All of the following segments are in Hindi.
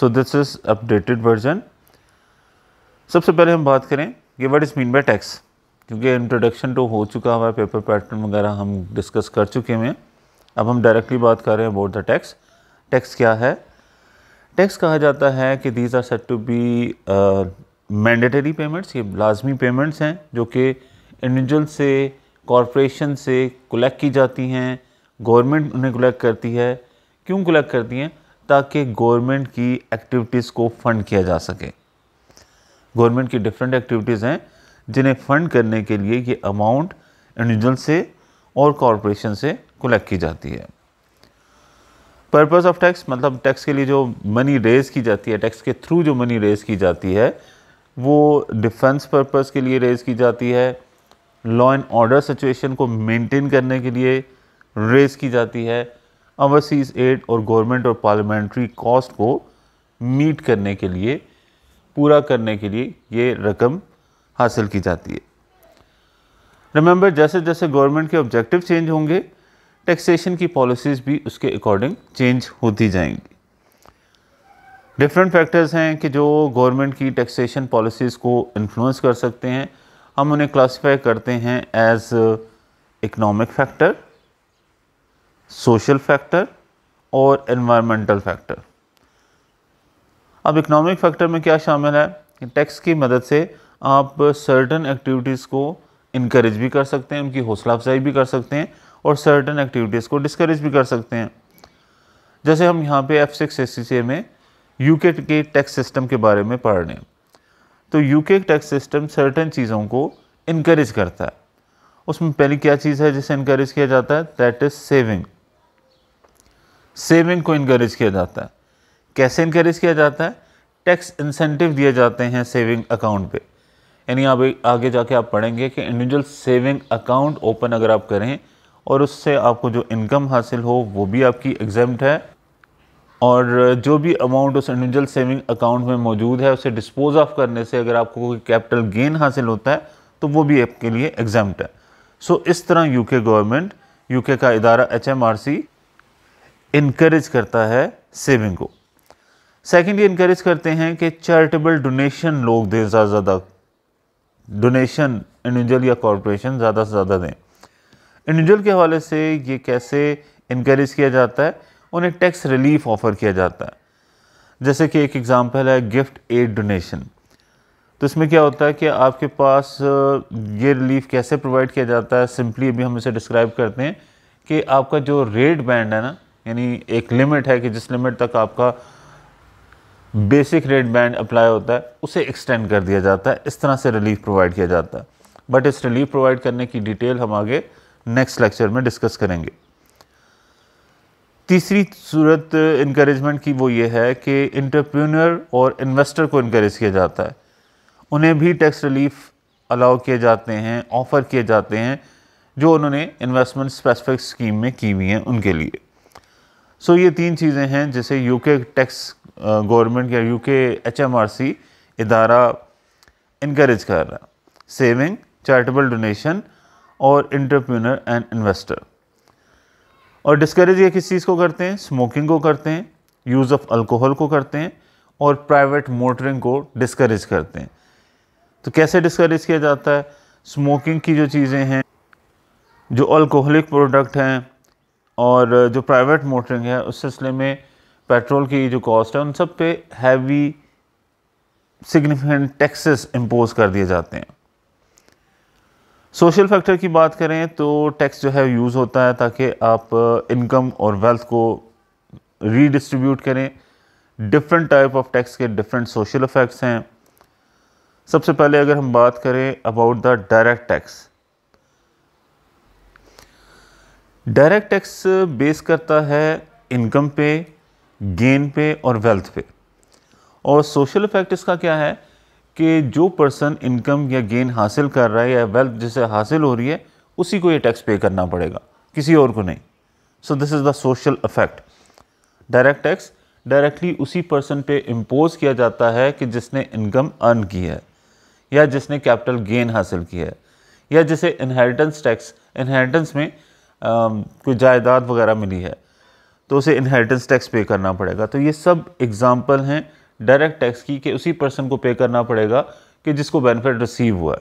So this is updated version सबसे पहले हम बात करें कि what is mean by tax क्योंकि इंट्रोडक्शन तो हो चुका हुआ है पेपर पैटर्न वगैरह हम डिस्कस कर चुके हैं अब हम डायरेक्टली बात कर रहे हैं अबाउट द टैक्स टैक्स क्या है टैक्स कहा जाता है कि these are set to be mandatory payments ये लाजमी पेमेंट्स हैं जो कि इंडिविजुअल से कॉरपोरेशन से कलेक्ट की जाती हैं गवर्नमेंट उन्हें कलेक्ट करती है क्यों कलेक्ट करती हैं ताकि गवर्नमेंट की एक्टिविटीज़ को फंड किया जा सके गवर्नमेंट की डिफरेंट एक्टिविटीज़ हैं जिन्हें फंड करने के लिए ये अमाउंट इंडिविजुअल से और कॉरपोरेशन से कलेक्ट की जाती है पर्पस ऑफ टैक्स मतलब टैक्स के लिए जो मनी रेज़ की जाती है टैक्स के थ्रू जो मनी रेज़ की जाती है वो डिफेंस पर्पस के लिए रेज़ की जाती है लॉ एंड ऑर्डर सिचुएशन को मेंटेन करने के लिए रेज़ की जाती है ओवरसीज एड और गवर्नमेंट और पार्लियामेंट्री कॉस्ट को मीट करने के लिए पूरा करने के लिए ये रकम हासिल की जाती है रिमेंबर जैसे जैसे गवर्नमेंट के ऑब्जेक्टिव चेंज होंगे टैक्सेशन की पॉलिसीज़ भी उसके अकॉर्डिंग चेंज होती जाएंगी डिफरेंट फैक्टर्स हैं कि जो गवर्नमेंट की टैक्सेशन पॉलिसीज़ को इन्फ्लुएंस कर सकते हैं हम उन्हें क्लासिफाई करते हैं as economic factor social factor और इन्वायरमेंटल फैक्टर अब इकनॉमिक फैक्टर में क्या शामिल है टैक्स की मदद से आप सर्टन एक्टिविटीज़ को इनक्रेज भी कर सकते हैं उनकी हौसला अफजाई भी कर सकते हैं और सर्टन एक्टिविटीज़ को डिस्करेज भी कर सकते हैं जैसे हम यहाँ पे एफ सिक्स एस सी में यू के टैक्स सिस्टम के बारे में पढ़ रहे हैं तो यू के टैक्स सिस्टम सर्टन चीज़ों को इनक्रेज करता है उसमें पहली क्या चीज़ है जिसे इनक्रेज किया जाता है दैट इज़ सेविंग सेविंग को इनक्रेज किया जाता है कैसे इनक्रेज किया जाता है टैक्स इंसेंटिव दिए जाते हैं सेविंग अकाउंट पे यानी आप आगे जाके आप पढ़ेंगे कि इंडिविजुअल सेविंग अकाउंट ओपन अगर आप करें और उससे आपको जो इनकम हासिल हो वो भी आपकी एग्जैम्ट है और जो भी अमाउंट उस इंडिविजुअल सेविंग अकाउंट में मौजूद है उसे डिस्पोज ऑफ करने से अगर आपको कोई कैपिटल गेन हासिल होता है तो वो भी आपके लिए एग्जाम्ट है सो so, इस तरह यूके गवर्नमेंट यूके का इदारा एच इनक्रेज करता है सेविंग को सेकेंड ये इनक्रेज करते हैं कि चैरिटेबल डोनेशन लोग दें ज़्यादा से ज़्यादा डोनेशन इंडिविजुअल या कॉरपोरेशन ज़्यादा से ज़्यादा दें इंडिविजुअल के हवाले से ये कैसे इनक्रेज किया जाता है उन्हें टैक्स रिलीफ ऑफर किया जाता है जैसे कि एक एग्ज़ाम्पल है गिफ्ट एड डोनेशन तो इसमें क्या होता है कि आपके पास ये रिलीफ कैसे प्रोवाइड किया जाता है सिंपली अभी हम इसे डिस्क्राइब करते हैं कि आपका जो रेट बैंड है ना यानी एक लिमिट है कि जिस लिमिट तक आपका बेसिक रेट बैंड अप्लाई होता है उसे एक्सटेंड कर दिया जाता है इस तरह से रिलीफ प्रोवाइड किया जाता है बट इस रिलीफ प्रोवाइड करने की डिटेल हम आगे नेक्स्ट लेक्चर में डिस्कस करेंगे तीसरी सूरत इंक्रेजमेंट की वो ये है कि इंटरप्रेन्योर और इन्वेस्टर को इनक्रेज किया जाता है उन्हें भी टैक्स रिलीफ अलाउ किए जाते हैं ऑफ़र किए जाते हैं जो उन्होंने इन्वेस्टमेंट स्पेसिफिक स्कीम में की हुई हैं उनके लिए सो ये तीन चीज़ें हैं जिसे यूके टैक्स गवर्नमेंट या यूके एचएमआरसी इदारा इनक्रेज कर रहा है सेविंग चैरिटेबल डोनेशन और इंटरप्रीनर एंड इन्वेस्टर और डिस्करेज ये किस चीज़ को करते हैं स्मोकिंग को करते हैं यूज़ ऑफ अल्कोहल को करते हैं और प्राइवेट मोटरिंग को डिस्करेज करते हैं तो कैसे डिस्करेज किया जाता है स्मोकिंग की जो चीज़ें हैं जो अल्कोहलिक प्रोडक्ट हैं और जो प्राइवेट मोटरिंग है उस सिलसिले में पेट्रोल की जो कॉस्ट है उन सब पे हैवी सिग्निफिकेंट टैक्सेस इम्पोज कर दिए जाते हैं सोशल फैक्टर की बात करें तो टैक्स जो है यूज़ होता है ताकि आप इनकम और वेल्थ को रीडिस्ट्रीब्यूट करें डिफरेंट टाइप ऑफ टैक्स के डिफरेंट सोशल इफ़ेक्ट्स हैं सबसे पहले अगर हम बात करें about the direct tax direct tax base करता है इनकम पे गेन पे और वेल्थ पे और सोशल इफेक्ट इसका क्या है कि जो पर्सन इनकम या गेन हासिल कर रहा है या वेल्थ जिसे हासिल हो रही है उसी को ये टैक्स पे करना पड़ेगा किसी और को नहीं so this is the social effect direct tax directly उसी पर्सन पे इम्पोज किया जाता है कि जिसने इनकम अर्न की है या जिसने कैपिटल गेन हासिल किया है या जिसे इनहेरिटेंस टैक्स इनहेरिटेंस में Um, कोई जायदाद वगैरह मिली है तो उसे इनहेरिटेंस टैक्स पे करना पड़ेगा तो ये सब एग्ज़ाम्पल हैं डायरेक्ट टैक्स की कि उसी पर्सन को पे करना पड़ेगा कि जिसको बेनिफिट रिसीव हुआ है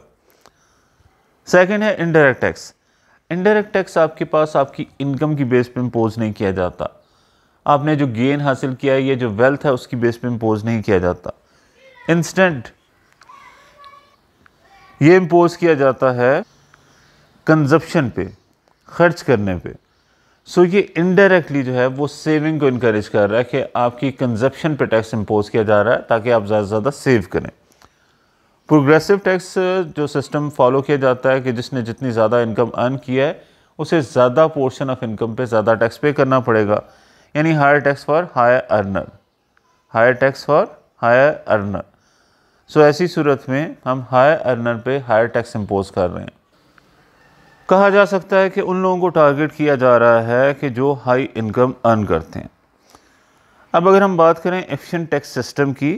सेकेंड है इनडायरेक्ट टैक्स इनडायरेक्ट टैक्स आपके पास आपकी इनकम की बेस पर इम्पोज नहीं किया जाता आपने जो गेन हासिल किया है या जो वेल्थ है उसकी बेस पर इम्पोज नहीं किया जाता इंस्टेंट ये इम्पोज किया जाता है कंजप्शन पे खर्च करने पे सो so ये इनडायरेक्टली जो है वो सेविंग को इनक्रेज कर रहा है कि आपकी कंजप्शन पे टैक्स इम्पोज किया जा रहा है ताकि आप ज़्यादा से ज़्यादा सेव करें प्रोग्रेसिव टैक्स जो सिस्टम फॉलो किया जाता है कि जिसने जितनी ज़्यादा इनकम अर्न किया है उसे ज़्यादा पोर्शन ऑफ इनकम पे ज़्यादा टैक्स पे करना पड़ेगा यानी higher tax for higher earner higher tax for higher earner so ऐसी सूरत में हम हायर अर्नर पे हायर टैक्स इम्पोज कर रहे हैं कहा जा सकता है कि उन लोगों को टारगेट किया जा रहा है कि जो हाई इनकम अर्न करते हैं अब अगर हम बात करें एक्शन टैक्स सिस्टम की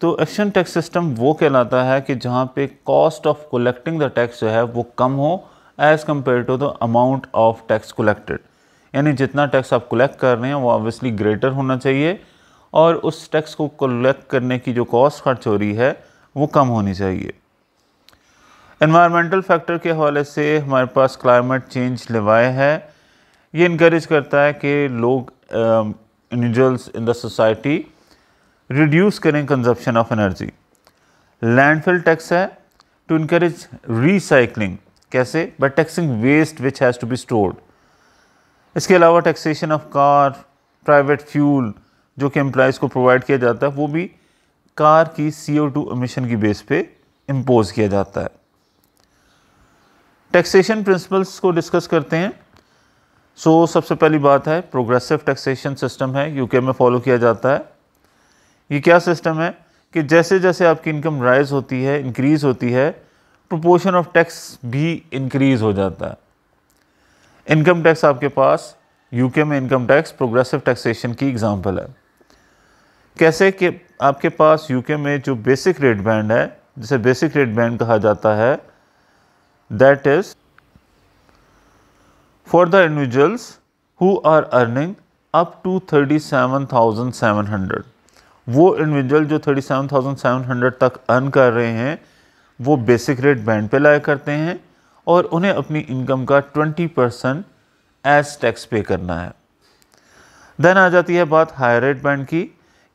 तो एक्शन टैक्स सिस्टम वो कहलाता है कि जहाँ पे cost of collecting the tax जो है वो कम हो as compared to the amount of tax collected यानी जितना टैक्स आप कलेक्ट कर रहे हैं वो ऑब्वियसली ग्रेटर होना चाहिए और उस टैक्स को कलेक्ट करने की जो कॉस्ट खर्च हो रही है वो कम होनी चाहिए इन्वायरमेंटल फैक्टर के हवाले से हमारे पास क्लाइमेट चेंज लवाए है ये इनक्रेज करता है कि लोग individuals in the society reduce करें consumption of energy landfill tax है टू इनक्रेज रिसाइकलिंग कैसे but taxing waste which has to be stored इसके अलावा taxation of car private fuel जो कि एम्प्लाइज को प्रोवाइड किया जाता है वो भी कार की सी ओ टू अमिशन की बेस पे इम्पोज़ किया जाता है टैक्सेशन प्रिंसिपल्स को डिस्कस करते हैं सो so, सबसे पहली बात है प्रोग्रेसिव टैक्सेशन सिस्टम है यूके में फॉलो किया जाता है ये क्या सिस्टम है कि जैसे जैसे आपकी इनकम राइज होती है इंक्रीज़ होती है प्रोपोर्शन ऑफ टैक्स भी इंक्रीज़ हो जाता है इनकम टैक्स आपके पास यूके में इनकम टैक्स प्रोग्रेसिव टैक्सेशन की एग्जांपल है कैसे कि आपके पास यूके में जो बेसिक रेट बैंड है जिसे बेसिक रेट बैंड कहा जाता है that is for the individuals who are earning up to 37,700 वो इंडिविजुअल जो 37,700 तक अर्न कर रहे हैं वो बेसिक रेट बैंड पे लाया करते हैं और उन्हें अपनी इनकम का 20 परसेंट एज टैक्स पे करना है देन आ जाती है बात हायर रेट बैंड की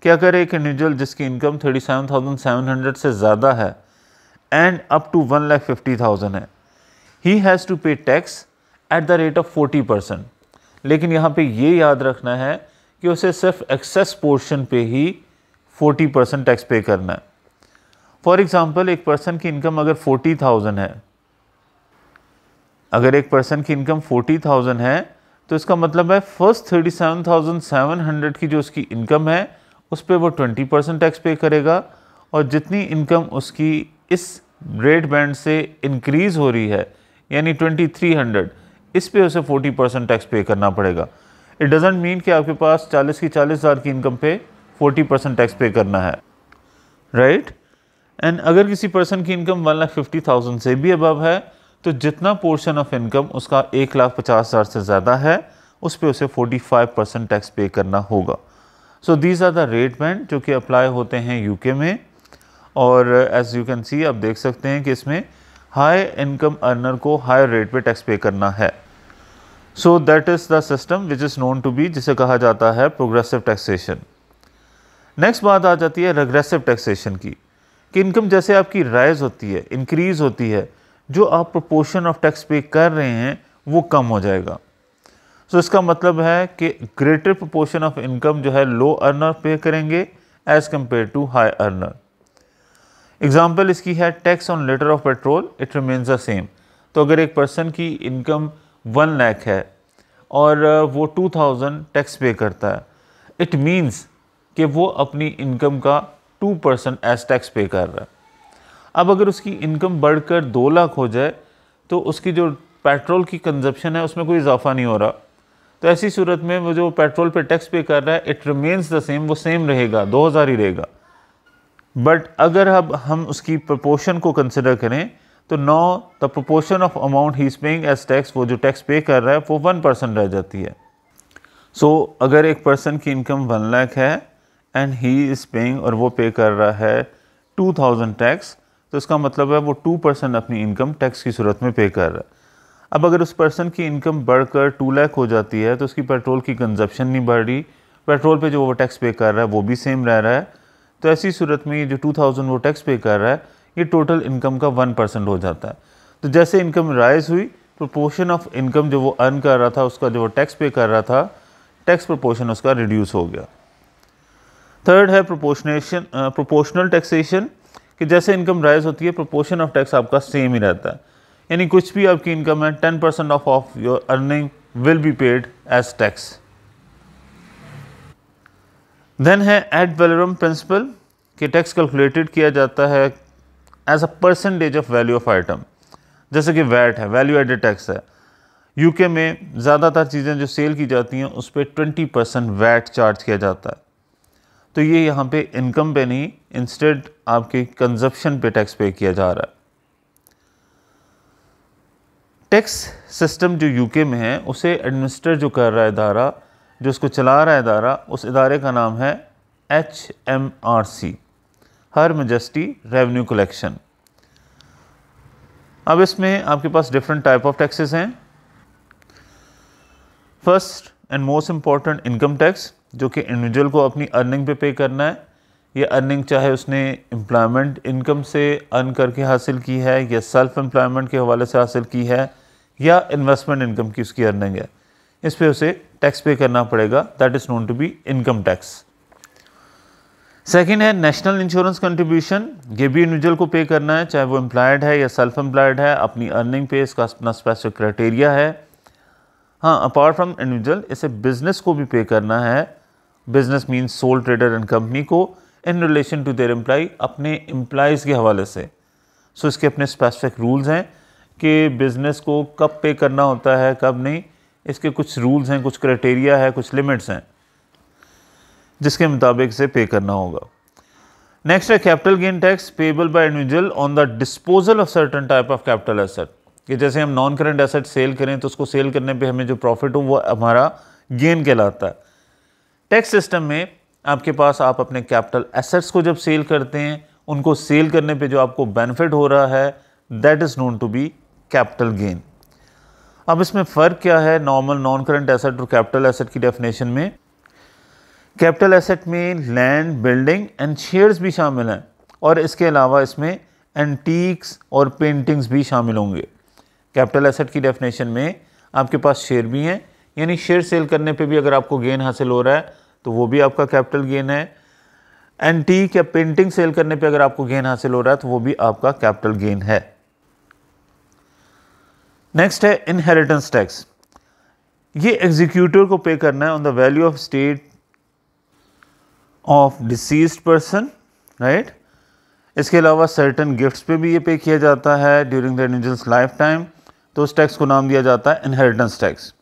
कि अगर एक इंडिविजुअल जिसकी इनकम 37,700 से ज़्यादा है and up to one lakh fifty thousand है he has to pay tax at the rate of forty percent लेकिन यहाँ पे ये याद रखना है कि उसे सिर्फ एक्सेस पोर्शन पे ही फोर्टी परसेंट टैक्स पे करना है फॉर एग्ज़ाम्पल एक पर्सन की इनकम अगर फोर्टी थाउजेंड है अगर एक पर्सन की इनकम फोर्टी थाउजेंड है तो इसका मतलब है first thirty seven seven thousand hundred की जो उसकी इनकम है उस पर वो ट्वेंटी परसेंट टैक्स पे करेगा और जितनी इनकम उसकी इस रेट बैंड से इंक्रीज़ हो रही है यानी 2300 इस पे उसे 40 परसेंट टैक्स पे करना पड़ेगा इट डजेंट मीन कि आपके पास 40 की 40,000 हज़ार की इनकम पे 40 परसेंट टैक्स पे करना है राइट right? एंड अगर किसी पर्सन की income one lakh fifty thousand से भी अबव है तो जितना पोर्शन ऑफ इनकम उसका एक लाख पचास हज़ार से ज़्यादा है उस पर उसे forty five percent tax pay करना होगा so these are the rate band जो कि अप्लाई होते हैं यूके में और एज यू कैन सी आप देख सकते हैं कि इसमें हाई इनकम अर्नर को हाई रेट पे टैक्स पे करना है so that is the system which is known to be जिसे कहा जाता है प्रोग्रेसिव टैक्सेशन नेक्स्ट बात आ जाती है रेग्रेसिव टैक्सेशन की कि इनकम जैसे आपकी राइज होती है इंक्रीज़ होती है जो आप प्रोपोर्शन ऑफ टैक्स पे कर रहे हैं वो कम हो जाएगा सो so, इसका मतलब है कि ग्रेटर प्रोपोर्शन ऑफ इनकम जो है लो अर्नर पे करेंगे as compared to high earner example इसकी है tax on litre of petrol it remains the same तो अगर एक पर्सन की इनकम वन लैख है और uh, वो टू थाउजेंड टैक्स पे करता है इट मीन्स कि वो अपनी इनकम का टू परसेंट एज टैक्स पे कर रहा है अब अगर उसकी इनकम बढ़कर दो लाख हो जाए तो उसकी जो पेट्रोल की कंजप्शन है उसमें कोई इजाफा नहीं हो रहा तो ऐसी सूरत में वो जो पेट्रोल पे टैक्स पे कर रहा है इट रिमेंस द सेम वो सेम रहेगा दो हज़ार ही रहेगा बट अगर अब हम उसकी प्रपोर्शन को कंसिडर करें तो now the proportion of amount he is paying as tax वो जो टैक्स पे कर रहा है वो वन परसेंट रह जाती है सो so, अगर एक पर्सन की इनकम वन लाख है एंड ही इज़ पेइंग और वो पे कर रहा है टू थाउजेंड टैक्स तो इसका मतलब है वो टू परसेंट अपनी इनकम टैक्स की सूरत में पे कर रहा है अब अगर उस पर्सन की इनकम बढ़कर टू लाख हो जाती है तो उसकी पेट्रोल की कंजप्शन नहीं बढ़ रही पेट्रोल पे जो वो टैक्स पे कर रहा है वो भी सेम रह रहा है तो ऐसी सूरत में ये जो टू थाउजेंड वो टैक्स पे कर रहा है ये टोटल इनकम का वन परसेंट हो जाता है तो जैसे इनकम राइज हुई प्रोपोर्शन ऑफ इनकम जो वो अर्न कर रहा था उसका जो वो टैक्स पे कर रहा था टैक्स प्रोपोर्शन उसका रिड्यूस हो गया थर्ड है प्रोपोर्शनेशन प्रोपोर्शनल टैक्सेशन कि जैसे इनकम राइज होती है प्रोपोर्शन ऑफ टैक्स आपका सेम ही रहता है यानी कुछ भी आपकी इनकम है ten percent of of your earning will be paid as tax then है एट वेलोरम प्रिंसिपल कि टैक्स कैलकुलेटेड किया जाता है as a percentage of value of item जैसे कि वैट है वैल्यू एडेड टैक्स है यूके में ज़्यादातर चीज़ें जो सेल की जाती हैं उस पर ट्वेंटी परसेंट वैट चार्ज किया जाता है तो ये यहाँ पे इनकम पे नहीं इंस्टेड आपके कंजप्शन पे टैक्स पे किया जा रहा है टैक्स सिस्टम जो यूके में है उसे एडमिनिस्टर जो कर रहा है इदारा जो इसको चला रहा है इदारा उस इदारे का नाम है H M R C her majesty revenue collection अब इसमें आपके पास डिफरेंट टाइप ऑफ टैक्सेस हैं first and most important income tax जो कि इंडिविजुअल को अपनी अर्निंग पे पे करना है ये अर्निंग चाहे उसने एम्प्लॉयमेंट इनकम से अर्न करके हासिल की है या सेल्फ एम्प्लॉयमेंट के हवाले से हासिल की है या इन्वेस्टमेंट इनकम की उसकी अर्निंग है इस पे उसे टैक्स पे करना पड़ेगा that is known to be income tax second है नेशनल इंश्योरेंस कंट्रीब्यूशन ये भी इंडिविजुअल को पे करना है चाहे वो एम्प्लॉयड है या सेल्फ एम्प्लॉयड है अपनी अर्निंग पे इसका अपना स्पेसिफिक क्राइटेरिया है हाँ अपार्ट फ्रॉम इंडिविजुअल इसे बिजनेस को भी पे करना है business means sole trader and company को in relation to their employee अपने एम्प्लॉयज़ के हवाले से सो so, इसके अपने स्पेसिफिक रूल्स हैं कि बिज़नेस को कब पे करना होता है कब नहीं इसके कुछ रूल्स हैं कुछ क्राइटेरिया है कुछ लिमिट्स हैं जिसके मुताबिक से पे करना होगा नेक्स्ट है capital gain tax payable by individual on the disposal of certain type of capital asset कि जैसे हम नॉन करेंट एसेट सेल करें तो उसको सेल करने पे हमें जो प्रॉफिट हो वो हमारा गेन कहलाता है टैक्स सिस्टम में आपके पास आप अपने कैपिटल एसेट्स को जब सेल करते हैं उनको सेल करने पे जो आपको बेनिफिट हो रहा है that is known to be capital gain अब इसमें फ़र्क क्या है नॉर्मल नॉन करंट एसेट और कैपिटल एसेट की डेफिनेशन में कैपिटल एसेट में लैंड बिल्डिंग एंड शेयर्स भी शामिल हैं और इसके अलावा इसमें एंटीक्स और पेंटिंग्स भी शामिल होंगे कैपिटल एसेट की डेफिनेशन में आपके पास शेयर भी हैं यानी शेयर सेल करने पे भी अगर आपको गेन हासिल हो रहा है तो वो भी आपका कैपिटल गेन है एंटीक या पेंटिंग सेल करने पे अगर आपको गेन हासिल हो रहा है तो वो भी आपका कैपिटल गेन है नेक्स्ट है इनहेरिटेंस टैक्स ये एग्जीक्यूटिव को पे करना है on the value of state of deceased person right इसके अलावा सर्टन गिफ्ट्स पे भी ये पे किया जाता है during the individuals life time तो उस टैक्स को नाम दिया जाता है इनहेरिटेंस टैक्स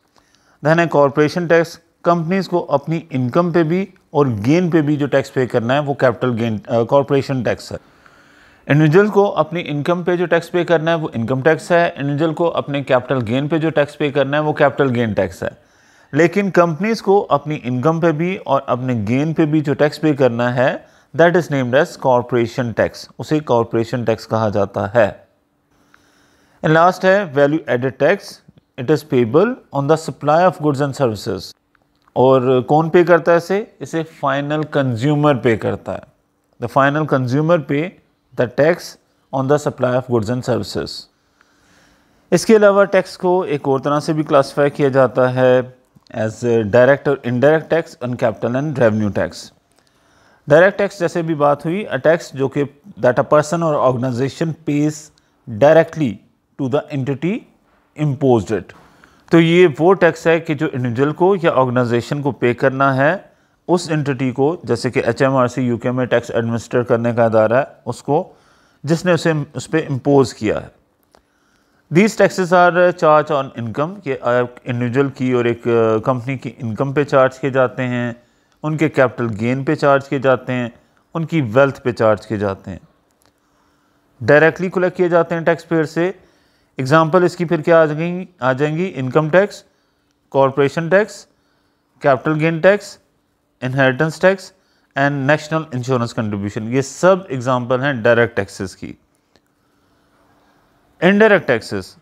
देन है कॉरपोरेशन टैक्स कंपनीज को अपनी इनकम पे भी और गेन पे भी जो टैक्स पे करना है वो कैपिटल गेन कॉरपोरेशन टैक्स है इंडिविजुअल को अपनी इनकम पे जो टैक्स पे करना है वो इनकम टैक्स है इंडिविजुअल को अपने कैपिटल गेन पे जो टैक्स पे करना है वो कैपिटल गेन टैक्स है लेकिन कंपनीज को अपनी इनकम पे भी और अपने गेन पे भी जो टैक्स पे करना है that is named as corporation tax उसे कॉरपोरेशन टैक्स कहा जाता है एंड लास्ट है value added tax it is payable on the supply of goods and services और कौन पे करता है इसे इसे फाइनल कंज्यूमर पे करता है the final consumer pay the tax on the supply of goods and services इसके अलावा टैक्स को एक और तरह से भी क्लासिफाई किया जाता है एज डायरेक्ट और indirect tax on capital and revenue tax direct tax जैसे भी बात हुई अ टैक्स जो कि दैट अ पर्सन और organisation pays directly to the entity impose it तो ये वो टैक्स है कि जो इंडिविजुअल को या ऑर्गेनाइजेशन को पे करना है उस एंटिटी को जैसे कि H M R C U के में टैक्स एडमिनिस्ट्रेट करने का अदारा है उसको जिसने उसे उस पर इम्पोज़ किया है these taxes are charge on income के इंडिविजुअल की और एक कंपनी uh, की इनकम पे चार्ज किए जाते हैं उनके कैपिटल गेन पे चार्ज किए जाते हैं उनकी वेल्थ पे चार्ज किए जाते हैं डायरेक्टली कलेक्ट किए जाते हैं टैक्स पेयर से एग्ज़ाम्पल इसकी फिर क्या आ जाएंगी आ जाएंगी income tax corporation tax capital gain tax inheritance tax and national insurance contribution ये सब एग्जांपल हैं डायरेक्ट टैक्सेस की indirect taxes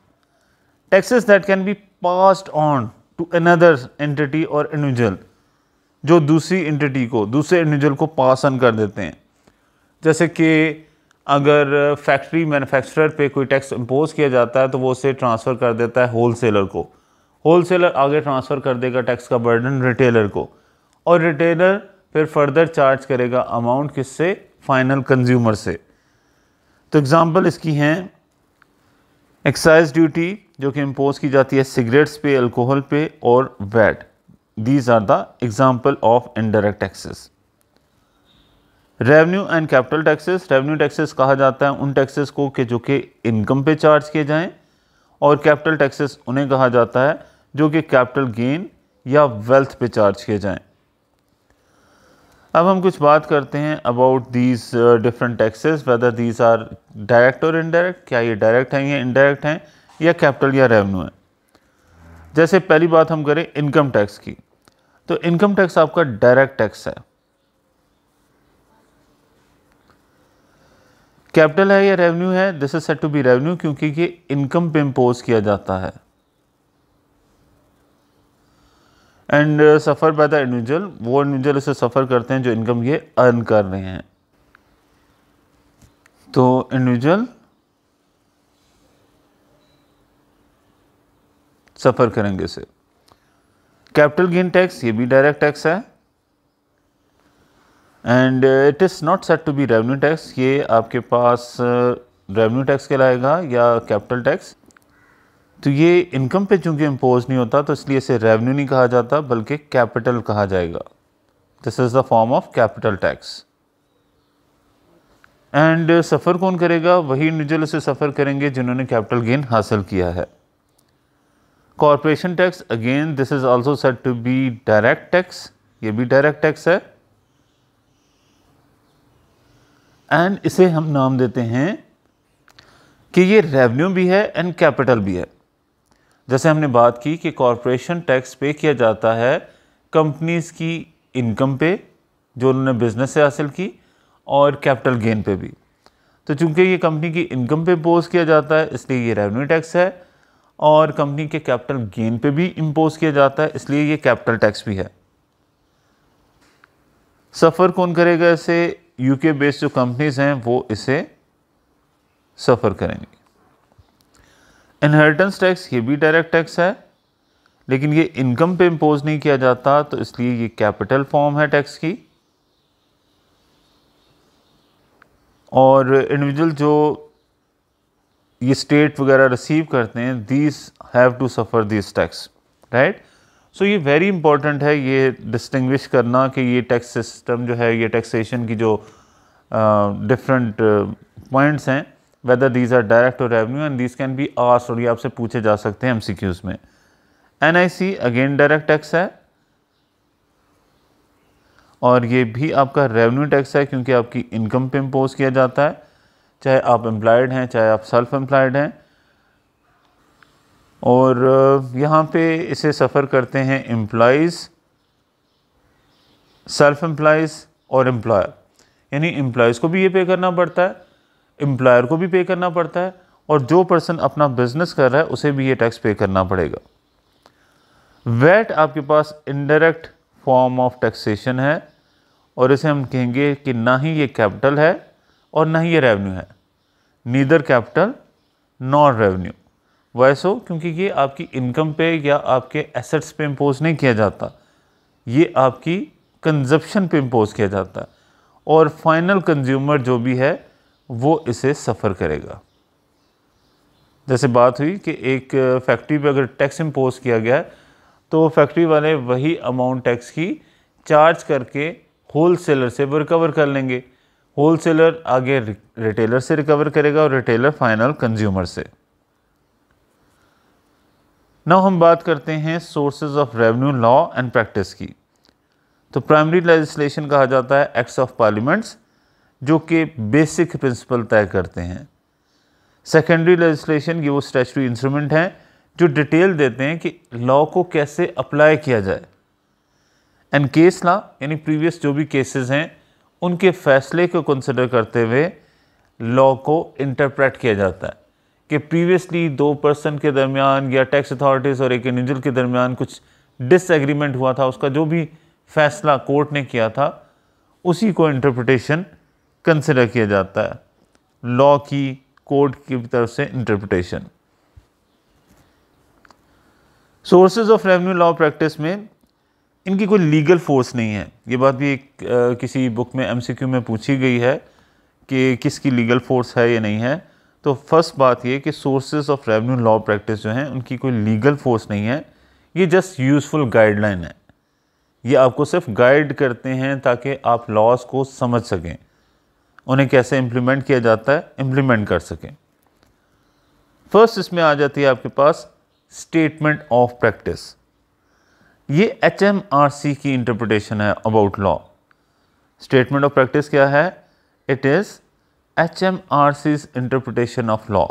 taxes that can be passed on to another entity और इंडिविजुअल जो दूसरी एंटिटी को दूसरे इंडिविजुअल को पास ऑन कर देते हैं जैसे कि अगर फैक्ट्री मैन्युफैक्चरर पे कोई टैक्स इम्पोज किया जाता है तो वो उसे ट्रांसफ़र कर देता है होल सेलर को होल सेलर आगे ट्रांसफ़र कर देगा टैक्स का बर्डन रिटेलर को और रिटेलर फिर फर्दर चार्ज करेगा अमाउंट किससे फाइनल कंज्यूमर से तो एग्ज़ाम्पल इसकी हैं एक्साइज ड्यूटी जो कि इम्पोज की जाती है सिगरेट्स पे अल्कोहल पे और VAT these are the example of indirect taxes revenue and capital taxes revenue taxes कहा जाता है उन टैक्सेस को कि जो कि इनकम पे चार्ज किए जाएँ और कैपिटल टैक्सेस उन्हें कहा जाता है जो कि कैपिटल गेन या वेल्थ पे चार्ज किए जाएं अब हम कुछ बात करते हैं about these different taxes whether these are direct और इनडायरेक्ट क्या ये डायरेक्ट हैं या इनडायरेक्ट हैं या कैपिटल या रेवेन्यू है जैसे पहली बात हम करें इनकम टैक्स की तो इनकम टैक्स आपका डायरेक्ट टैक्स है कैपिटल है या रेवेन्यू है this is set to be revenue क्योंकि ये इनकम पे इम्पोज किया जाता है and suffer by the individual वो इंडिविजुअल उसे सफ़र करते हैं जो इनकम ये अर्न कर रहे हैं तो इंडिविजुअल सफ़र करेंगे इसे कैपिटल गेन टैक्स ये भी डायरेक्ट टैक्स है and it is not set to be revenue tax ये आपके पास रेवेन्यू uh, टैक्स कहलाएगा या कैपिटल टैक्स तो ये इनकम पे चूंकि इम्पोज नहीं होता तो इसलिए इसे रेवेन्यू नहीं कहा जाता बल्कि कैपिटल कहा जाएगा this is the form of capital tax and suffer कौन करेगा वही इंडिविजुअल से सफ़र करेंगे जिन्होंने कैपिटल गेन हासिल किया है corporation tax again this is also set to be direct tax ये भी डायरेक्ट टैक्स है एंड इसे हम नाम देते हैं कि ये रेवेन्यू भी है एंड कैपिटल भी है जैसे हमने बात की कि कॉरपोरेशन टैक्स पे किया जाता है कंपनीज़ की इनकम पे जो उन्होंने बिज़नेस से हासिल की और कैपिटल गेन पे भी तो चूंकि ये कंपनी की इनकम पे इम्पोज किया जाता है इसलिए ये रेवेन्यू टैक्स है और कंपनी के कैपिटल गेन पे भी इम्पोज किया जाता है इसलिए ये कैपिटल टैक्स भी है सफ़र कौन करेगा इसे यूके बेस्ड जो कंपनीज़ हैं वो इसे सफ़र करेंगी इनहेरिटेंस टैक्स ये भी डायरेक्ट टैक्स है लेकिन ये इनकम पे इम्पोज नहीं किया जाता तो इसलिए ये कैपिटल फॉर्म है टैक्स की और इंडिविजुअल जो ये स्टेट वगैरह रिसीव करते हैं these have to suffer this tax right so ये वेरी इंपॉर्टेंट है ये डिस्टिंग्विश करना कि ये टैक्स सिस्टम जो है ये टैक्सेशन की जो डिफरेंट uh, पॉइंट्स uh, हैं whether these are direct or revenue and these can be asked और ये आपसे पूछे जा सकते हैं एमसीक्यूज में N I C again direct tax है और ये भी आपका रेवेन्यू टैक्स है क्योंकि आपकी इनकम पे इम्पोज किया जाता है चाहे आप एम्प्लॉयड हैं चाहे आप सेल्फ एम्प्लॉयड हैं और यहाँ पे इसे सफ़र करते हैं एम्प्लॉज सेल्फ एम्प्लॉयज़ और एम्प्लॉयर यानी एम्प्लॉयज़ को भी ये पे करना पड़ता है एम्प्लॉयर को भी पे करना पड़ता है और जो पर्सन अपना बिजनेस कर रहा है उसे भी ये टैक्स पे करना पड़ेगा वैट आपके पास इनडायरेक्ट फॉर्म ऑफ टैक्सेशन है और इसे हम कहेंगे कि ना ही ये कैपिटल है और ना ही ये रेवेन्यू है नीदर कैपिटल नॉर रेवेन्यू वैसो क्योंकि ये आपकी इनकम पे या आपके एसेट्स पे इम्पोज नहीं किया जाता ये आपकी कंजप्शन पे इम्पोज किया जाता है और फाइनल कंज्यूमर जो भी है वो इसे सफ़र करेगा जैसे बात हुई कि एक फैक्ट्री पे अगर टैक्स इम्पोज किया गया है तो फैक्ट्री वाले वही अमाउंट टैक्स की चार्ज करके होल सेलर से वो रिकवर कर लेंगे होल सेलर आगे रिटेलर से रिकवर करेगा और रिटेलर फाइनल कंज्यूमर से नाउ हम बात करते हैं sources of revenue law and practice की तो प्राइमरी लेजिस्लेशन कहा जाता है एक्ट्स ऑफ पार्लियामेंट्स जो कि बेसिक प्रिंसिपल तय करते हैं सेकेंडरी लेजिस्लेशन ये वो स्टैचू इंस्ट्रूमेंट हैं जो डिटेल देते हैं कि लॉ को कैसे अप्लाई किया जाए एंड केस लॉ यानी प्रीवियस जो भी केसेस हैं उनके फैसले को कंसिडर करते हुए लॉ को इंटरप्रेट किया जाता है कि प्रीवियसली दो पर्सन के दरमियान या टैक्स अथॉरिटीज़ और एक इंडिविजुअल के दरमियान कुछ डिसएग्रीमेंट हुआ था उसका जो भी फैसला कोर्ट ने किया था उसी को इंटरप्रटेशन कंसिडर किया जाता है लॉ की कोर्ट की तरफ से interpretation sources of revenue law practice में इनकी कोई लीगल फोर्स नहीं है ये बात भी एक आ, किसी बुक में एमसीक्यू में पूछी गई है कि किसकी लीगल फोर्स है या नहीं है तो फर्स्ट बात ये कि sources of revenue law practice जो हैं उनकी कोई लीगल फोर्स नहीं है ये जस्ट यूज़फुल गाइडलाइन है ये आपको सिर्फ गाइड करते हैं ताकि आप लॉस को समझ सकें उन्हें कैसे इम्प्लीमेंट किया जाता है इम्प्लीमेंट कर सकें फर्स्ट इसमें आ जाती है आपके पास स्टेटमेंट ऑफ प्रैक्टिस ये एच एम आर सी की इंटरप्रिटेशन है about law statement of practice क्या है it is H M R C's interpretation of law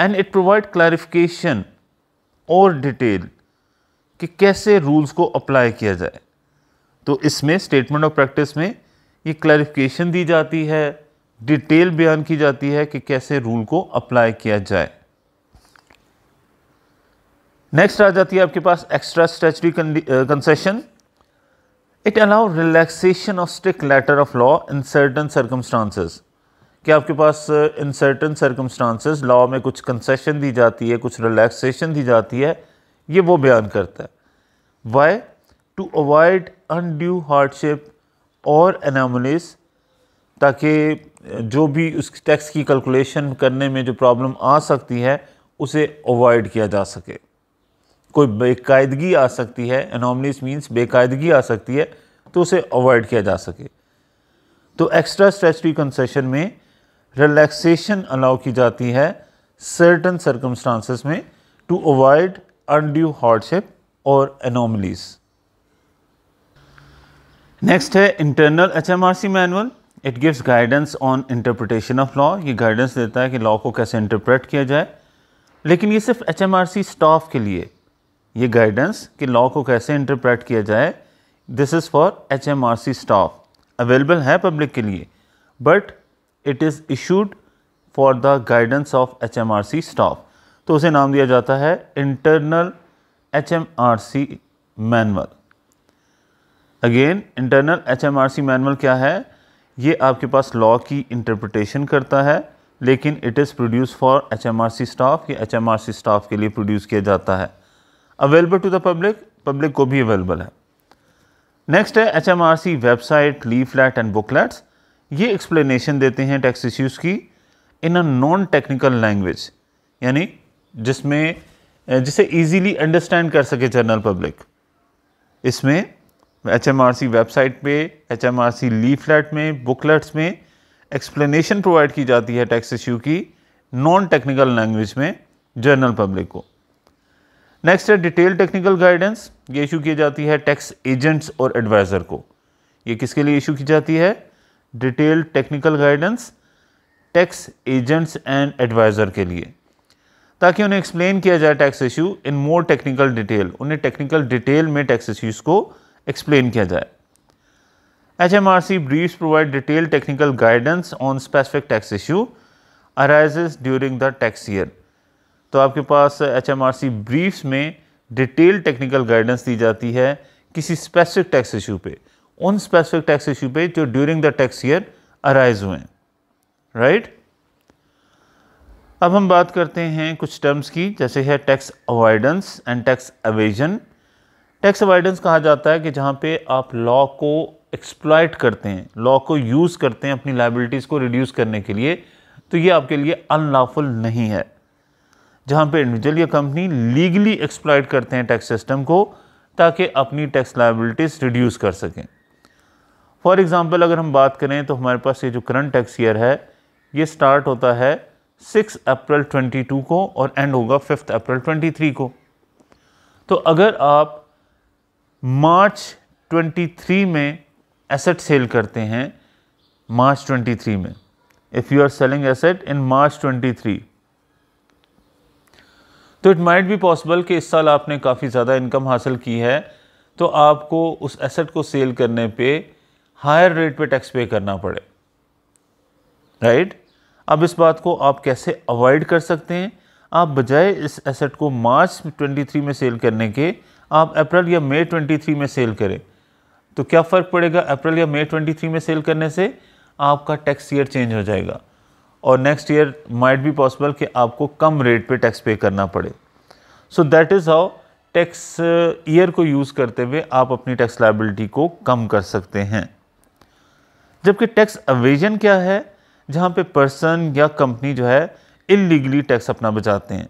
and it provide clarification और डिटेल कि कैसे रूल्स को अप्लाई किया जाए तो इसमें स्टेटमेंट ऑफ प्रैक्टिस में ये क्लैरिफिकेशन दी जाती है डिटेल बयान की जाती है कि कैसे रूल को अप्लाई किया जाए नेक्स्ट आ जाती है आपके पास extra statutory concession it allow relaxation of strict letter of law in certain circumstances कि आपके पास इन सर्टन सर्कमस्टांसेस लॉ में कुछ कंसेशन दी जाती है कुछ रिलैक्सेशन दी जाती है ये वो बयान करता है why to avoid undue hardship और एनामलीस ताकि जो भी उस टैक्स की कैलकुलेशन करने में जो प्रॉब्लम आ सकती है उसे अवॉइड किया जा सके कोई बेकायदगी आ सकती है अनोमलीस मींस बेकायदगी आ सकती है तो उसे अवॉइड किया जा सके तो एक्स्ट्रा स्ट्रेचरी कंसेशन में रिलैक्सेशन अलाउ की जाती है सर्टन सर्कमस्टांसिस में टू अवॉइड अनड्यू हार्डशिप और अनोमलीस नेक्स्ट है internal HMRC manual it gives guidance on interpretation of law ये गाइडेंस देता है कि लॉ को कैसे इंटरप्रेट किया जाए लेकिन ये सिर्फ एचएमआरसी स्टाफ के लिए ये गाइडेंस कि लॉ को कैसे इंटरप्रेट किया जाए this is for HMRC staff available है पब्लिक के लिए but it is issued for the guidance of C staff तो उसे नाम दिया जाता है internal C manual again internal HMRC manual क्या है ये आपके पास लॉ की इंटरप्रटेशन करता है लेकिन it is produce for HMRC staff or HMRC staff के लिए प्रोड्यूस किया जाता है available to the public public को भी अवेलेबल है नेक्स्ट है C website let and booklets ये एक्सप्लेनेशन देते हैं टैक्स इश्यूज़ की in a non technical language यानी जिसमें जिसे इजीली अंडरस्टैंड कर सके जनरल पब्लिक इसमें एचएमआरसी वेबसाइट पे एचएमआरसी लीफलेट में बुकलेट्स में एक्सप्लेनेशन प्रोवाइड की जाती है टैक्स इश्यू की नॉन टेक्निकल लैंग्वेज में जनरल पब्लिक को नेक्स्ट है डिटेल टेक्निकल गाइडेंस ये इशू की जाती है टैक्स एजेंट्स और एडवाइज़र को ये किसके लिए इशू की जाती है detail technical guidance tax agents and adviser के लिए ताकि उन्हें एक्सप्लेन किया जाए tax issue in more technical detail उन्हें टेक्निकल डिटेल में टैक्स इश्यूज़ को एक्सप्लेन किया जाए H M R C briefs provide detail technical guidance on specific tax issue arise during the tax year तो आपके पास H M R C briefs में डिटेल टेक्निकल गाइडेंस दी जाती है किसी स्पेसिफिक टैक्स इशू पे उन स्पेसिफिक टैक्स इशू पे जो during the tax year arise हुए राइट अब हम बात करते हैं कुछ टर्म्स की जैसे है tax avoidance and tax evasion tax avoidance कहा जाता है कि जहाँ पे आप लॉ को एक्सप्लॉयट करते हैं लॉ को यूज़ करते हैं अपनी लाइबिलिटीज़ को रिड्यूस करने के लिए तो ये आपके लिए अनलॉफुल नहीं है जहाँ पे इंडिविजुअल या कंपनी लीगली एक्सप्लॉयट करते हैं टैक्स सिस्टम को ताकि अपनी टैक्स लाइबिलिटीज़ रिड्यूस कर सकें फॉर एग्ज़ाम्पल अगर हम बात करें तो हमारे पास ये जो करंट टैक्स ईयर है ये स्टार्ट होता है सिक्स अप्रैल टू को और एंड होगा फिफ्थ अप्रैल थ्री को तो अगर आप मार्च 23 में एसेट सेल करते हैं मार्च 23 में if you are selling asset in March 23 तो इट माइट भी पॉसिबल कि इस साल आपने काफ़ी ज़्यादा इनकम हासिल की है तो आपको उस एसेट को सेल करने पे हायर रेट पे टैक्स पे करना पड़े राइट right? अब इस बात को आप कैसे अवॉइड कर सकते हैं आप बजाय इस एसेट को मार्च 23 में सेल करने के आप अप्रैल या मई 23 में सेल करें तो क्या फ़र्क पड़ेगा अप्रैल या मई 23 में सेल करने से आपका टैक्स ईयर चेंज हो जाएगा और नेक्स्ट ईयर माइट भी पॉसिबल कि आपको कम रेट पे टैक्स पे करना पड़े so that is how tax year को यूज़ करते हुए आप अपनी टैक्स लाइबिलिटी को कम कर सकते हैं जबकि टैक्स अवेजन क्या है जहाँ पे पर्सन या कंपनी जो है इलीगली टैक्स अपना बचाते हैं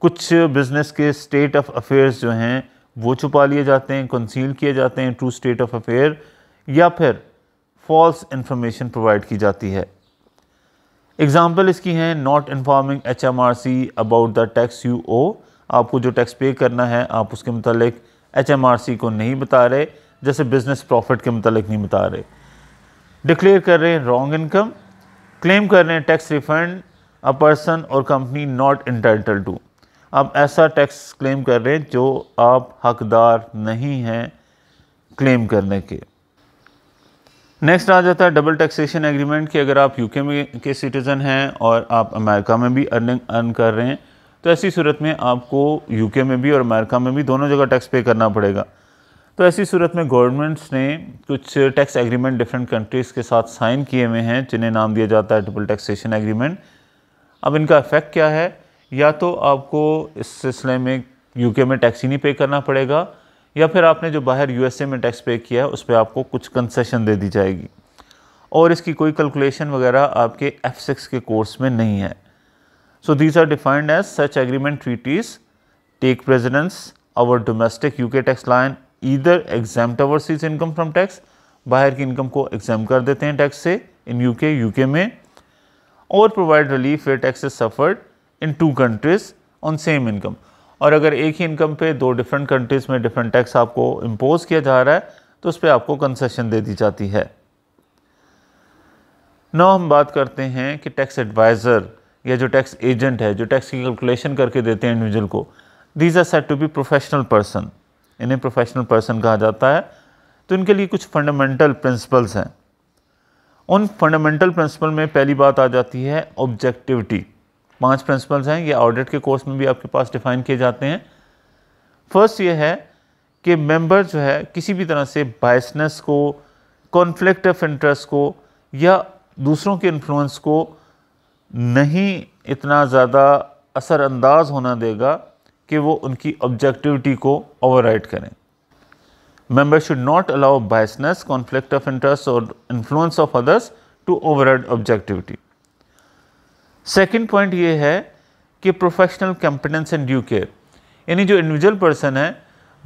कुछ बिज़नेस के स्टेट ऑफ अफेयर्स जो हैं वो छुपा लिए जाते हैं कंसील किए जाते हैं ट्रू स्टेट ऑफ अफेयर या फिर फॉल्स इंफॉर्मेशन प्रोवाइड की जाती है एग्ज़ाम्पल इसकी हैं not informing H M R C about the tax you owe आपको जो टैक्स पे करना है आप उसके मतलब एच एम आर सी को नहीं बता रहे जैसे बिज़नेस प्रॉफिट के मतलब नहीं बता रहे डिक्लेयर कर रहे हैं रॉन्ग इनकम क्लेम कर रहे हैं टैक्स रिफंड अ पर्सन और कंपनी नॉट इंटाइटल टू आप ऐसा टैक्स क्लेम कर रहे हैं जो आप हकदार नहीं हैं क्लेम करने के नेक्स्ट आ जाता है डबल टैक्सेशन एग्रीमेंट कि अगर आप यूके में के सिटीज़न हैं और आप अमेरिका में भी अर्निंग अर्न कर रहे हैं तो ऐसी सूरत में आपको यूके में भी और अमेरिका में भी दोनों जगह टैक्स पे करना पड़ेगा तो ऐसी सूरत में गवर्नमेंट्स ने कुछ टैक्स एग्रीमेंट डिफरेंट कंट्रीज़ के साथ साइन किए हुए हैं जिन्हें नाम दिया जाता है डबल टैक्सेशन एग्रीमेंट अब इनका इफ़ेक्ट क्या है या तो आपको इस सिलसिले में यूके में टैक्स ही नहीं पे करना पड़ेगा या फिर आपने जो बाहर यूएसए में टैक्स पे किया है उस पर आपको कुछ कंसेशन दे दी जाएगी और इसकी कोई कैलकुलेशन वगैरह आपके एफ सिक्स के कोर्स में नहीं है so these are defined as such agreement treaties take precedence over domestic U tax line either exempt overseas income from tax बाहर की इनकम को एग्जाम कर देते हैं टैक्स से इन यू के में और provide relief where tax suffered in two countries on same income और अगर एक ही इनकम पे दो डिफरेंट कंट्रीज़ में डिफरेंट टैक्स आपको इम्पोज किया जा रहा है तो उस पर आपको कंसेशन दे दी जाती है नौ हम बात करते हैं कि टैक्स एडवाइज़र या जो टैक्स एजेंट है जो टैक्स की कैलकुलेशन करके देते हैं इंडिविजुअल को these are set to be professional person इन्हें प्रोफेशनल पर्सन कहा जाता है तो इनके लिए कुछ फंडामेंटल प्रिंसिपल्स हैं उन फंडामेंटल प्रिंसिपल में पहली बात आ जाती है ऑब्जेक्टिविटी पांच प्रिंसिपल्स हैं ये ऑडिट के कोर्स में भी आपके पास डिफाइन किए जाते हैं फर्स्ट ये है कि मेंबर जो है किसी भी तरह से बायसनेस को कॉन्फ्लिक्ट ऑफ इंटरेस्ट को या दूसरों के इन्फ्लुएंस को नहीं इतना ज़्यादा असरअंदाज होना देगा कि वो उनकी ऑब्जेक्टिविटी को ओवरराइड करें member should not allow biasness conflict of interest और influence of others to override objectivity second point ये है कि professional competence and due care यानी जो इंडिविजुअल पर्सन है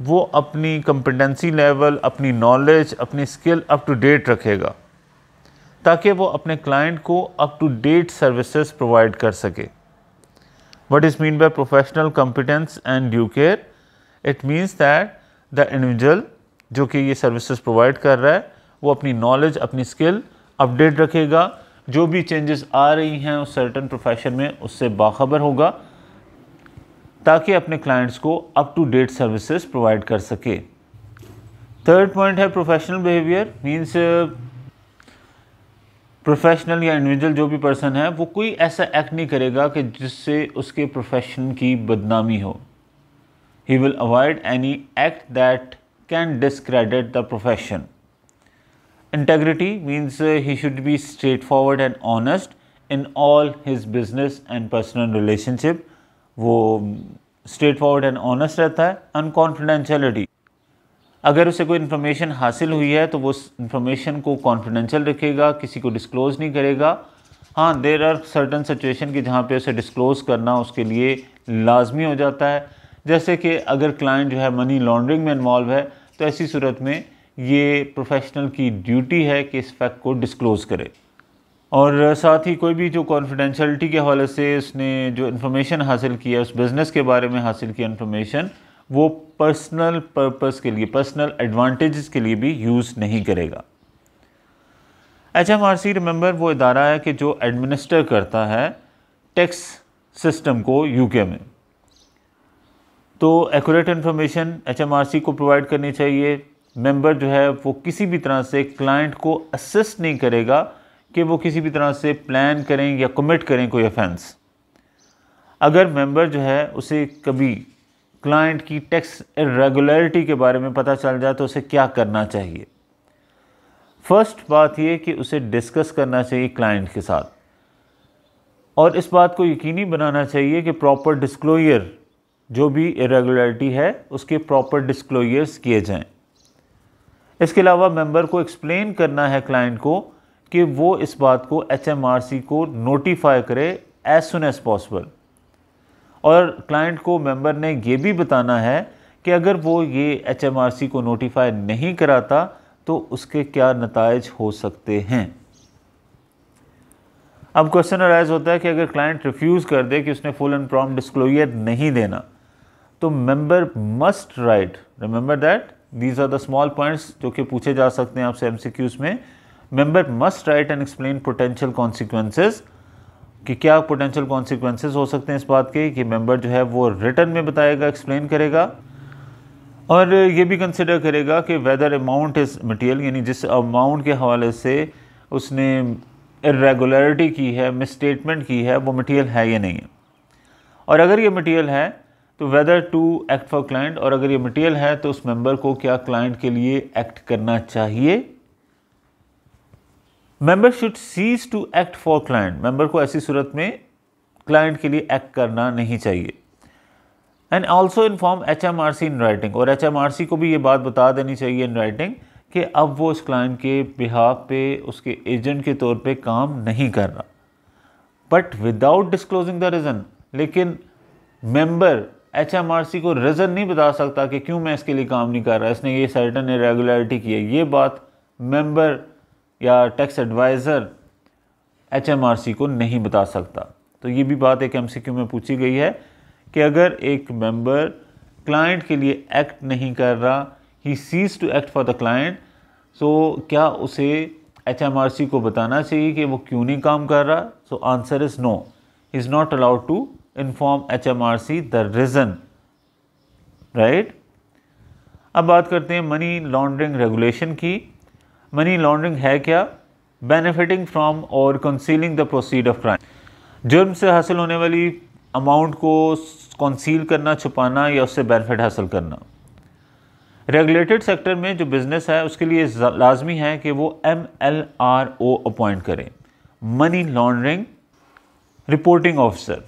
वो अपनी कॉम्पिटेंसी लेवल अपनी नॉलेज अपनी स्किल अप टू डेट रखेगा ताकि वो अपने क्लाइंट को up to date services provide कर सके what is mean by professional competence and due care it means that the individual जो कि ये सर्विसेज प्रोवाइड कर रहा है वो अपनी नॉलेज अपनी स्किल अपडेट रखेगा जो भी चेंजेस आ रही हैं उस सर्टन प्रोफेशन में उससे बाखबर होगा ताकि अपने क्लाइंट्स को up to date services provide कर सके थर्ड पॉइंट है प्रोफेशनल बिहेवियर मींस प्रोफेशनल या इंडिविजुअल जो भी पर्सन है वो कोई ऐसा एक्ट नहीं करेगा कि जिससे उसके प्रोफेशन की बदनामी हो he will avoid any act that can discredit the profession Integrity means uh, he should be straightforward and honest in all his business and personal relationship. वो straight um, and and honest रहता है confidentiality अगर उसे कोई इन्फॉर्मेशन हासिल हुई है तो वो इन्फॉर्मेशन को कॉन्फिडेंशियल रखेगा किसी को डिस्क्लोज नहीं करेगा हाँ देर आर सर्टन सिचुएशन की जहाँ पे उसे डिस्क्लोज करना उसके लिए लाजमी हो जाता है जैसे कि अगर क्लाइंट जो है मनी लॉन्ड्रिंग में इन्वॉल्व है तो ऐसी सूरत में ये प्रोफेशनल की ड्यूटी है कि इस फैक्ट को डिस्क्लोज़ करे और साथ ही कोई भी जो कॉन्फिडेंशलिटी के हवाले से उसने जो इन्फॉर्मेशन हासिल की है उस बिज़नेस के बारे में हासिल की इन्फॉर्मेशन वो पर्सनल पर्पस के लिए पर्सनल एडवांटेज़ के लिए भी यूज़ नहीं करेगा H M R C remember वो इदारा है कि जो एडमिनिस्टर करता है टैक्स सिस्टम को यूके में तो accurate information H M R C को प्रोवाइड करनी चाहिए मेंबर जो है वो किसी भी तरह से क्लाइंट को असिस्ट नहीं करेगा कि वो किसी भी तरह से प्लान करें या कमिट करें कोई अफेंस अगर मेंबर जो है उसे कभी क्लाइंट की टैक्स रेगुलरिटी के बारे में पता चल जाए तो उसे क्या करना चाहिए फर्स्ट बात यह कि उसे डिस्कस करना चाहिए क्लाइंट के साथ और इस बात को यकीनी बनाना चाहिए कि प्रॉपर डिस्क्लोयर जो भी इरेगुलरिटी है उसके प्रॉपर डिस्क्लोयर्स किए जाएं इसके अलावा मेंबर को एक्सप्लेन करना है क्लाइंट को कि वो इस बात को एच को नोटिफाई करे एज सुन एज़ पॉसिबल और क्लाइंट को मेंबर ने ये भी बताना है कि अगर वो ये एच को नोटिफाई नहीं कराता तो उसके क्या नतज हो सकते हैं अब क्वेश्चन अराइज होता है कि अगर क्लाइंट रिफ्यूज़ कर दे कि उसने फुल एंड प्रॉम डिस्क्लोजर नहीं देना तो member must right remember that these are the small points जो कि पूछे जा सकते हैं आपसे एम सी क्यूज में member must right and explain potential consequences कि क्या पोटेंशियल कॉन्सिक्वेंसेज हो सकते हैं इस बात के कि मेम्बर जो है वो रिटर्न में बताएगा एक्सप्लेन करेगा और ये भी कंसिडर करेगा कि वेदर अमाउंट इज़ मटीरियल यानी जिस अमाउंट के हवाले से उसने इरेगुलरिटी की है मिसस्टेटमेंट की है वो मटीरियल है या नहीं है और अगर ये मटीरियल है तो whether to act for client और अगर ये मटेरियल है तो उस मेंबर को क्या क्लाइंट के लिए एक्ट करना चाहिए member should cease to act for client member को ऐसी सूरत में क्लाइंट के लिए एक्ट करना नहीं चाहिए and also inform H M R C in writing और एच एम आर सी को भी ये बात बता देनी चाहिए इन राइटिंग कि अब वो उस क्लाइंट के बिहाफ पे उसके एजेंट के तौर पे काम नहीं कर रहा but without disclosing the reason लेकिन member H M R C को रीज़न नहीं बता सकता कि क्यों मैं इसके लिए काम नहीं कर रहा इसने ये सर्टन इरेगुलरिटी की है ये बात मेंबर या tax adviser H M R C को नहीं बता सकता तो ये भी बात एक एम सी क्यू में पूछी गई है कि अगर एक मेंबर क्लाइंट के लिए एक्ट नहीं कर रहा he ceases to act for the client so क्या उसे एच एम आर सी को बताना चाहिए कि वो क्यों नहीं काम कर रहा so answer is no is not allowed to inform HMRC the reason right अब बात करते हैं मनी लॉन्ड्रिंग रेगुलेशन की मनी लॉन्ड्रिंग है क्या बेनिफिटिंग फ्रॉम और concealing the proceed of crime जुर्म से हासिल होने वाली अमाउंट को कंसील करना छुपाना या उससे बेनिफिट हासिल करना रेगुलेटेड सेक्टर में जो बिज़नेस है उसके लिए लाजमी है कि वो M L R O appoint करें money laundering reporting officer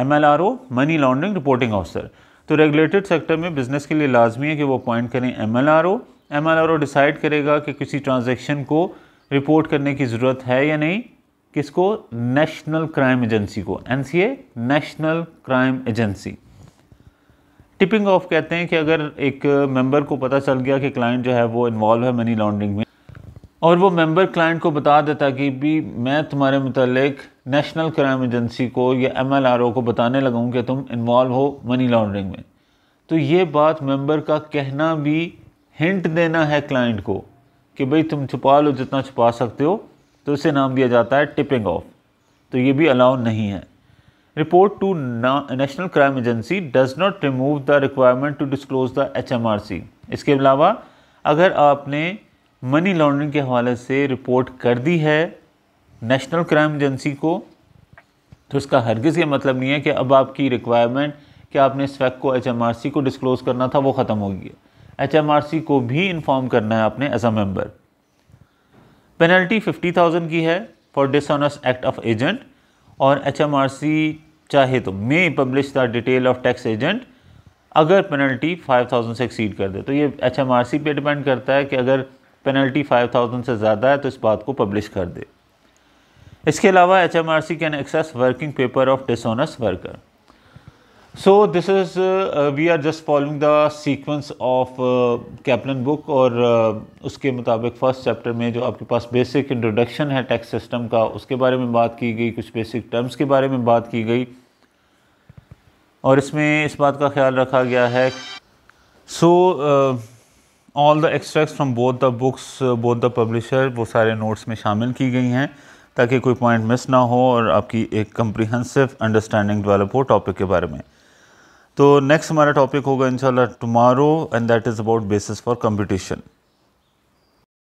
M L R O money laundering reporting officer तो रेगुलेटेड सेक्टर में बिजनेस के लिए लाजमी है कि वो अपॉइंट करें M L R O M L R O decide करेगा कि किसी ट्रांजेक्शन को रिपोर्ट करने की ज़रूरत है या नहीं किसको नेशनल क्राइम एजेंसी को N C A national crime agency tipping off कहते हैं कि अगर एक मेंबर को पता चल गया कि क्लाइंट जो है वो इन्वॉल्व है मनी लॉन्ड्रिंग में और वो मेंबर क्लाइंट को बता देता कि भी मैं तुम्हारे मतलब नेशनल क्राइम एजेंसी को या एम एल आर ओ को बताने लगा कि तुम इन्वॉल्व हो मनी लॉन्ड्रिंग में तो ये बात मेंबर का कहना भी हिंट देना है क्लाइंट को कि भाई तुम छुपा लो जितना छुपा सकते हो तो इसे नाम दिया जाता है टिपिंग ऑफ तो ये भी अलाउ नहीं है report to national crime agency does not remove the requirement to disclose the H इसके अलावा अगर आपने मनी लॉन्ड्रिंग के हवाले से रिपोर्ट कर दी है नेशनल क्राइम एजेंसी को तो इसका हरगिज़ ये मतलब नहीं है कि अब आपकी रिक्वायरमेंट कि आपने इस फैक्ट को एच को डिस्क्लोज़ करना था वो ख़त्म हो गया एच को भी इन्फॉर्म करना है आपने as a member penalty fifty thousand की है for dishonest act of agent और एच चाहे तो may publish the detail of tax agent अगर पेनल्टी फाइव थाउजेंड से एक्सीड कर दे तो ये एच पे डिपेंड करता है कि अगर पेनल्टी 5000 से ज़्यादा है तो इस बात को पब्लिश कर दे इसके अलावा H M R C can access working paper of dishonest worker so this is we are just following the sequence of captain book और uh, उसके मुताबिक फ़र्स्ट चैप्टर में जो आपके पास बेसिक इंट्रोडक्शन है टैक्स सिस्टम का उसके बारे में बात की गई कुछ बेसिक टर्म्स के बारे में बात की गई और इसमें इस बात का ख्याल रखा गया है so so, uh, all the extracts from both the books both the publisher वो सारे नोट्स में शामिल की गई हैं ताकि कोई पॉइंट मिस ना हो और आपकी एक कम्प्रीहेंसिव अंडरस्टैंडिंग डेवलप हो टॉपिक के बारे में तो नेक्स्ट हमारा टॉपिक होगा इनशाला tomorrow and that is about basis for competition